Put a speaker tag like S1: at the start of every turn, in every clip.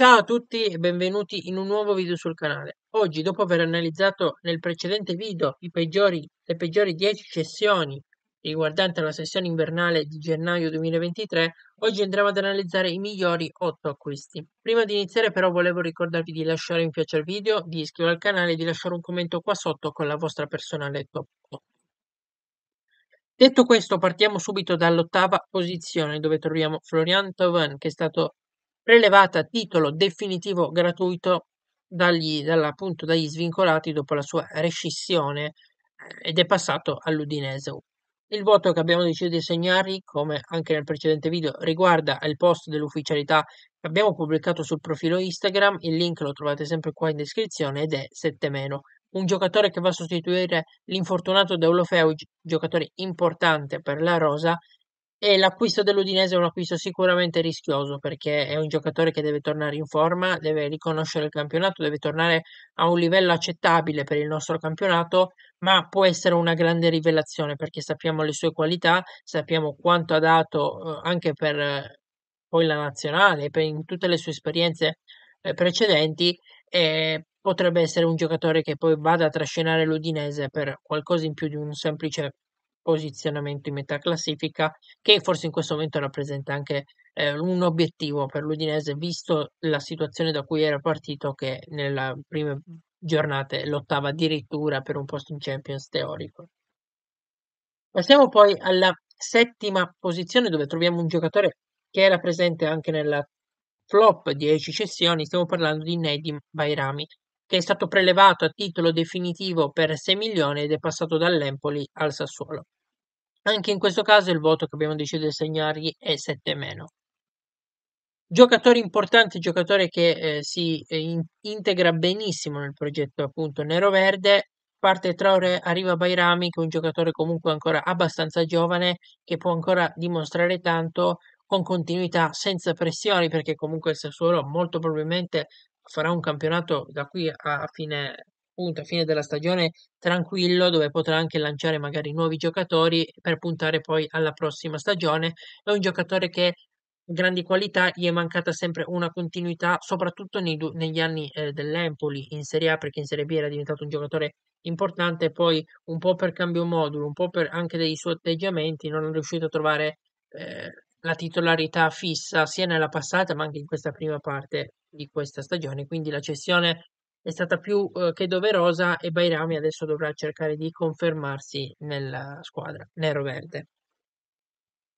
S1: Ciao a tutti e benvenuti in un nuovo video sul canale. Oggi, dopo aver analizzato nel precedente video peggiori, le peggiori 10 sessioni riguardanti la sessione invernale di gennaio 2023, oggi andremo ad analizzare i migliori 8 acquisti. Prima di iniziare però volevo ricordarvi di lasciare un piace al video, di iscrivervi al canale e di lasciare un commento qua sotto con la vostra personale top 8. Detto questo, partiamo subito dall'ottava posizione dove troviamo Florian Thauvin che è stato prelevata a titolo definitivo gratuito dagli, appunto, dagli svincolati dopo la sua rescissione eh, ed è passato all'Udinese. Il voto che abbiamo deciso di segnargli, come anche nel precedente video, riguarda il post dell'ufficialità che abbiamo pubblicato sul profilo Instagram, il link lo trovate sempre qua in descrizione ed è 7 meno. Un giocatore che va a sostituire l'infortunato Deulofeu, giocatore importante per la Rosa, e l'acquisto dell'Udinese è un acquisto sicuramente rischioso perché è un giocatore che deve tornare in forma, deve riconoscere il campionato, deve tornare a un livello accettabile per il nostro campionato, ma può essere una grande rivelazione perché sappiamo le sue qualità, sappiamo quanto ha dato eh, anche per eh, poi la nazionale, per in tutte le sue esperienze eh, precedenti e potrebbe essere un giocatore che poi vada a trascinare l'Udinese per qualcosa in più di un semplice posizionamento in metà classifica, che forse in questo momento rappresenta anche eh, un obiettivo per l'Udinese, visto la situazione da cui era partito, che nelle prime giornate lottava addirittura per un posto in Champions teorico. Passiamo poi alla settima posizione, dove troviamo un giocatore che era presente anche nella flop 10 cessioni, stiamo parlando di Nedim Bairami, che è stato prelevato a titolo definitivo per 6 milioni ed è passato dall'Empoli al Sassuolo. Anche in questo caso il voto che abbiamo deciso di assegnargli è 7 meno. Giocatore importante, giocatore che eh, si eh, in, integra benissimo nel progetto appunto nero-verde, parte Traore, arriva Bairami che è un giocatore comunque ancora abbastanza giovane che può ancora dimostrare tanto con continuità, senza pressioni perché comunque il Sassuolo molto probabilmente farà un campionato da qui a fine appunto a fine della stagione tranquillo dove potrà anche lanciare magari nuovi giocatori per puntare poi alla prossima stagione. È un giocatore che grandi qualità, gli è mancata sempre una continuità, soprattutto nei, negli anni eh, dell'Empoli in Serie A, perché in Serie B era diventato un giocatore importante, poi un po' per cambio modulo, un po' per anche dei suoi atteggiamenti, non è riuscito a trovare eh, la titolarità fissa sia nella passata ma anche in questa prima parte di questa stagione, quindi la cessione è stata più eh, che doverosa e Bairami adesso dovrà cercare di confermarsi nella squadra nero-verde.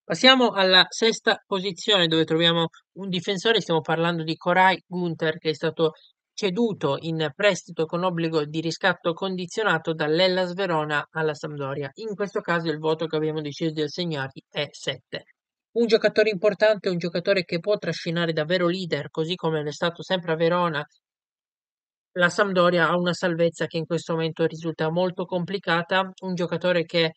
S1: Passiamo alla sesta posizione dove troviamo un difensore, stiamo parlando di Koray Gunther che è stato ceduto in prestito con obbligo di riscatto condizionato dall'Ellas Verona alla Sampdoria. In questo caso il voto che abbiamo deciso di assegnargli è 7. Un giocatore importante, un giocatore che può trascinare davvero leader, così come è stato sempre a Verona la Sampdoria ha una salvezza che in questo momento risulta molto complicata, un giocatore che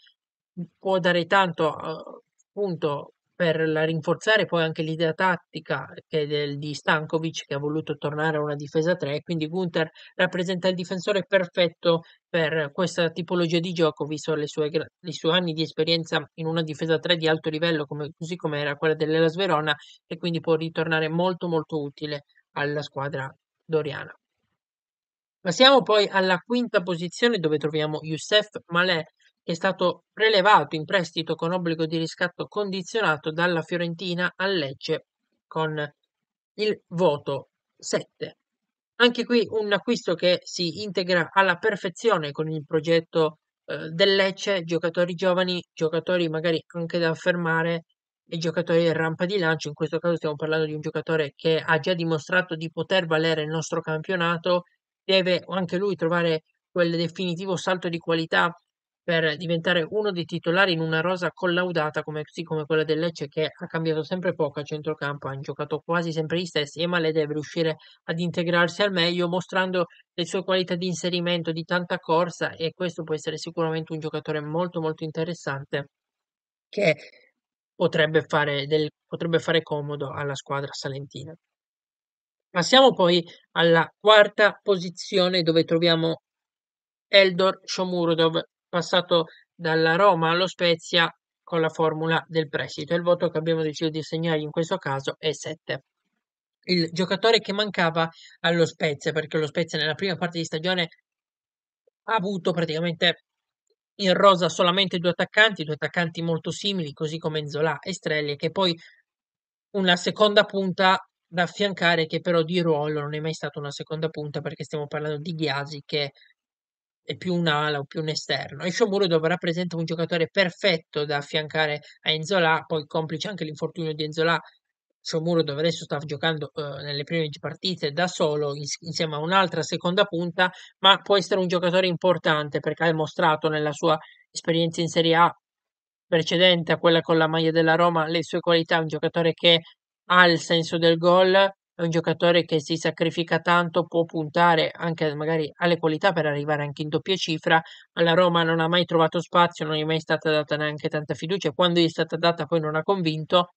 S1: mhmm, può dare tanto appunto uhm, per la rinforzare poi anche l'idea tattica del, di Stankovic che ha voluto tornare a una difesa 3, quindi Gunther rappresenta il difensore perfetto per questa tipologia di gioco, visto le sue, i suoi anni di esperienza in una difesa 3 di alto livello, come, così come era quella dell'Elas Verona, e quindi può ritornare molto molto utile alla squadra doriana. Passiamo poi alla quinta posizione dove troviamo Youssef Malé, che è stato prelevato in prestito con obbligo di riscatto condizionato dalla Fiorentina a Lecce con il voto 7. Anche qui un acquisto che si integra alla perfezione con il progetto eh, del Lecce, giocatori giovani, giocatori magari anche da affermare e giocatori in rampa di lancio. In questo caso stiamo parlando di un giocatore che ha già dimostrato di poter valere il nostro campionato deve anche lui trovare quel definitivo salto di qualità per diventare uno dei titolari in una rosa collaudata come, sì, come quella del Lecce che ha cambiato sempre poco a centrocampo, hanno giocato quasi sempre gli stessi e Male deve riuscire ad integrarsi al meglio mostrando le sue qualità di inserimento, di tanta corsa e questo può essere sicuramente un giocatore molto molto interessante che potrebbe fare, del, potrebbe fare comodo alla squadra salentina. Passiamo poi alla quarta posizione dove troviamo Eldor Shomurodov, passato dalla Roma allo Spezia con la formula del prestito. Il voto che abbiamo deciso di assegnargli in questo caso è 7. Il giocatore che mancava allo Spezia, perché lo Spezia nella prima parte di stagione ha avuto praticamente in rosa solamente due attaccanti, due attaccanti molto simili, così come Zola e Strelli, che poi una seconda punta da affiancare che però di ruolo non è mai stata una seconda punta perché stiamo parlando di Ghiasi che è più un'ala o più un esterno e Shomuro dove rappresenta un giocatore perfetto da affiancare a Enzola poi complice anche l'infortunio di Enzola Shomuro dove adesso sta giocando eh, nelle prime partite da solo ins- insieme a un'altra seconda punta ma può essere un giocatore importante perché ha mostrato nella sua esperienza in Serie A precedente a quella con la maglia della Roma le sue qualità, un giocatore che ha il senso del gol, è un giocatore che si sacrifica tanto, può puntare anche magari alle qualità per arrivare anche in doppia cifra. Alla Roma non ha mai trovato spazio, non gli è mai stata data neanche tanta fiducia. Quando gli è stata data poi non ha convinto,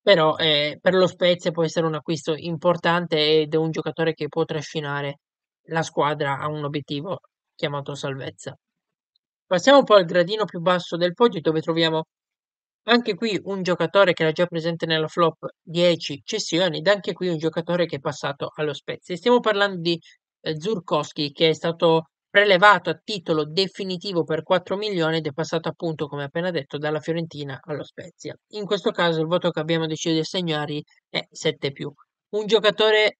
S1: però eh, per lo Spezia può essere un acquisto importante ed è un giocatore che può trascinare la squadra a un obiettivo chiamato salvezza. Passiamo poi al gradino più basso del podio dove troviamo anche qui un giocatore che era già presente nella flop 10 cessioni ed anche qui un giocatore che è passato allo Spezia. Stiamo parlando di eh, Zurkowski che è stato prelevato a titolo definitivo per 4 milioni ed è passato appunto, come appena detto, dalla Fiorentina allo Spezia. In questo caso il voto che abbiamo deciso di assegnare è 7 Un giocatore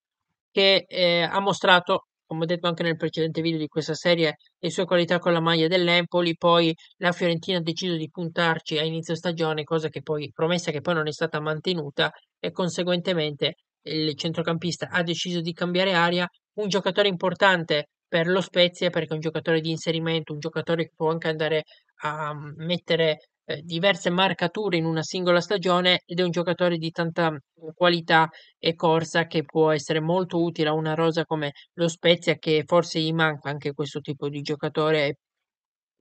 S1: che eh, ha mostrato come ho detto anche nel precedente video di questa serie, le sue qualità con la maglia dell'Empoli, poi la Fiorentina ha deciso di puntarci a inizio stagione, cosa che poi, promessa che poi non è stata mantenuta e conseguentemente il centrocampista ha deciso di cambiare aria, un giocatore importante per lo Spezia perché è un giocatore di inserimento, un giocatore che può anche andare a mm, mettere eh, diverse marcature in una singola stagione ed è un giocatore di tanta mm, qualità e corsa che può essere molto utile a una rosa come lo Spezia che forse gli manca anche questo tipo di giocatore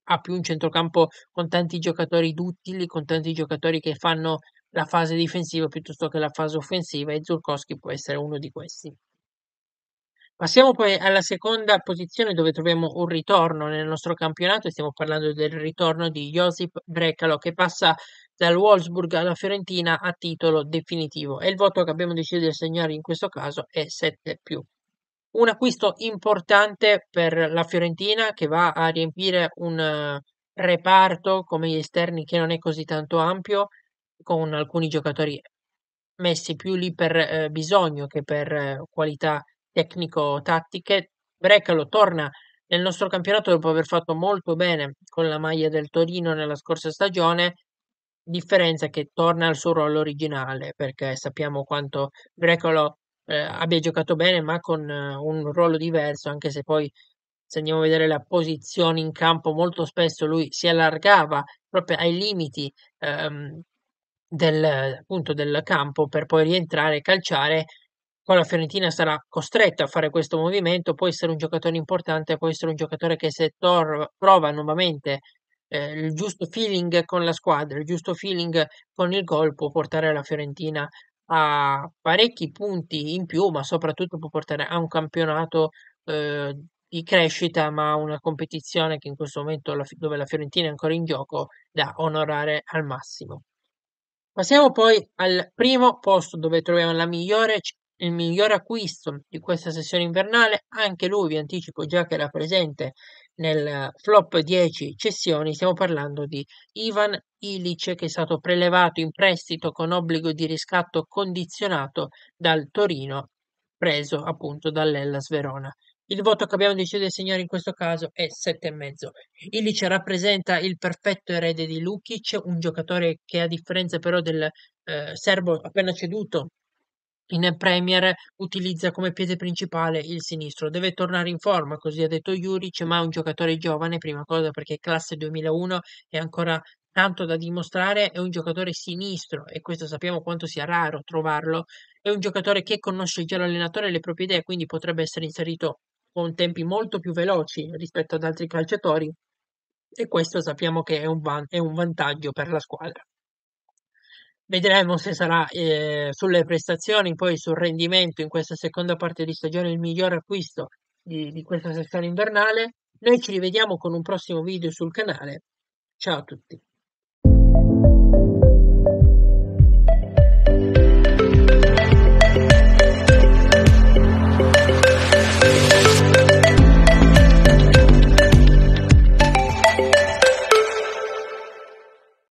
S1: ha più un centrocampo con tanti giocatori duttili, con tanti giocatori che fanno la fase difensiva piuttosto che la fase offensiva e Zurkowski può essere uno di questi. Passiamo poi alla seconda posizione dove troviamo un ritorno nel nostro campionato, stiamo parlando del ritorno di Josip Brekalo che passa dal Wolfsburg alla Fiorentina a titolo definitivo e il voto che abbiamo deciso di assegnare in questo caso è 7 più. Un acquisto importante per la Fiorentina che va a riempire un eh, reparto come gli esterni che non è così tanto ampio con alcuni giocatori messi più lì per eh, bisogno che per eh, qualità tecnico-tattiche, Brecalo torna nel nostro campionato dopo aver fatto molto bene con la maglia del Torino nella scorsa stagione, differenza che torna al suo ruolo originale perché sappiamo quanto Brecalo eh, abbia giocato bene ma con eh, un ruolo diverso anche se poi se andiamo a vedere la posizione in campo molto spesso lui si allargava proprio ai limiti ehm, del, appunto, del campo per poi rientrare e calciare poi la Fiorentina sarà costretta a fare questo movimento, può essere un giocatore importante, può essere un giocatore che se tor- trova nuovamente eh, il giusto feeling con la squadra, il giusto feeling con il gol, può portare la Fiorentina a parecchi punti in più, ma soprattutto può portare a un campionato eh, di crescita, ma una competizione che in questo momento, la, dove la Fiorentina è ancora in gioco, da onorare al massimo. Passiamo poi al primo posto dove troviamo la migliore il miglior acquisto di questa sessione invernale, anche lui vi anticipo già che era presente nel flop 10 cessioni, stiamo parlando di Ivan Ilic che è stato prelevato in prestito con obbligo di riscatto condizionato dal Torino, preso appunto dall'Ellas Verona. Il voto che abbiamo deciso di assegnare in questo caso è 7,5. Illice rappresenta il perfetto erede di Lukic, un giocatore che a differenza però del eh, serbo appena ceduto in Premier utilizza come piede principale il sinistro. Deve tornare in forma, così ha detto Juric, ma è un giocatore giovane, prima cosa perché classe 2001 è ancora tanto da dimostrare, è un giocatore sinistro e questo sappiamo quanto sia raro trovarlo. È un giocatore che conosce già l'allenatore e le proprie idee, quindi potrebbe essere inserito con tempi molto più veloci rispetto ad altri calciatori e questo sappiamo che è un, van- è un vantaggio per la squadra. Vedremo se sarà eh, sulle prestazioni, poi sul rendimento in questa seconda parte di stagione il miglior acquisto di, di questa sessione invernale. Noi ci rivediamo con un prossimo video sul canale. Ciao a tutti.